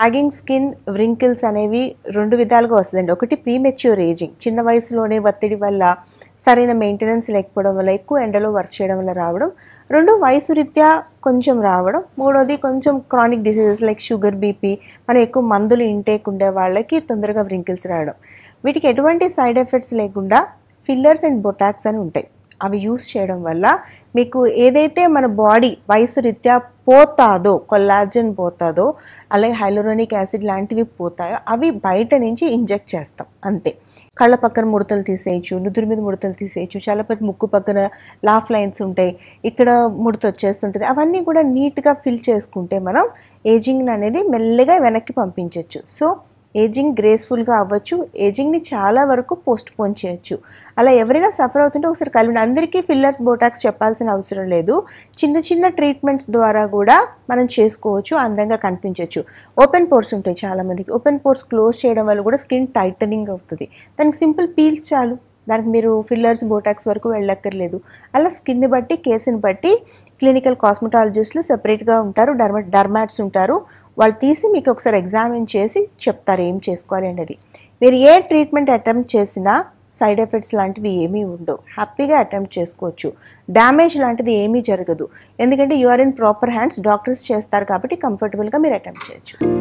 tagging skin wrinkles అనేవి రెండు విధాలుగా వస్తుందండి ఒకటి ప్రీమెచ్యూర్ ఏజింగ్ చిన్న వయసులోనే ఒత్తిడి వల్ల సరైన మెయింటెనెన్స్ లేకపోవడం వల్ల ఎక్కువ ఎండలో వర్క్ చేయడం వల్ల రావడం రెండు వయసు రీత్యా కొంచెం రావడం మూడోది కొంచెం chronic diseases like sugar BP మరి ఎక్కువ మందులు ఇంటేక్ ఉండే వాళ్ళకి తొందరగా వ్రింకిల్స్ రావడం వీటికి ఎటువంటి సైడ్ ఎఫెక్ట్స్ లేకుండా ఫిల్లర్స్ అండ్ బొటాక్స్ అని ఉంటాయి అవి యూస్ చేయడం వల్ల మీకు ఏదైతే మన బాడీ వయసు రీత్యా పోతాదో కొల్లాజన్ పోతాదో అలాగే హైలోరోనిక్ యాసిడ్ లాంటివి పోతాయో అవి బయట నుంచి ఇంజెక్ట్ చేస్తాం అంతే కళ్ళ పక్కన ముడతలు తీసేయచ్చు నుదురు మీద ముడతలు తీసేయచ్చు చాలా పెద్ద ముక్కు పక్కన లాఫ్ లైన్స్ ఉంటాయి ఇక్కడ ముడత వచ్చేస్తుంటుంది అవన్నీ కూడా నీట్గా ఫిల్ చేసుకుంటే మనం ఏజింగ్ అనేది మెల్లగా వెనక్కి పంపించవచ్చు సో ఏజింగ్ గ్రేస్ఫుల్గా అవ్వచ్చు ఏజింగ్ని చాలా వరకు పోస్ట్ పోన్ చేయొచ్చు అలా ఎవరైనా సఫర్ అవుతుంటే ఒకసారి కలిపి అందరికీ ఫిల్లర్స్ బోటాక్స్ చెప్పాల్సిన అవసరం లేదు చిన్న చిన్న ట్రీట్మెంట్స్ ద్వారా కూడా మనం చేసుకోవచ్చు అందంగా కనిపించవచ్చు ఓపెన్ పోర్స్ ఉంటాయి చాలామందికి ఓపెన్ పోర్స్ క్లోజ్ చేయడం వల్ల కూడా స్కిన్ టైటనింగ్ అవుతుంది దానికి సింపుల్ పీల్స్ చాలు దానికి మీరు ఫిల్లర్స్ బోటాక్స్ వరకు వెళ్ళక్కర్లేదు అలా స్కిన్ని బట్టి కేసుని బట్టి క్లినికల్ కాస్మెటాలజిస్టులు సెపరేట్గా ఉంటారు డర్మ డర్మాట్స్ ఉంటారు వాళ్ళు తీసి మీకు ఒకసారి ఎగ్జామిన్ చేసి చెప్తారు ఏం చేసుకోవాలి అనేది మీరు ఏ ట్రీట్మెంట్ అటెంప్ట్ చేసినా సైడ్ ఎఫెక్ట్స్ లాంటివి ఏమీ ఉండవు హ్యాపీగా అటెంప్ట్ చేసుకోవచ్చు డ్యామేజ్ లాంటిది ఏమీ జరగదు ఎందుకంటే you are in proper hands doctors చేస్తారు కాబట్టి కంఫర్టబుల్గా మీరు అటెంప్ట్ చేయొచ్చు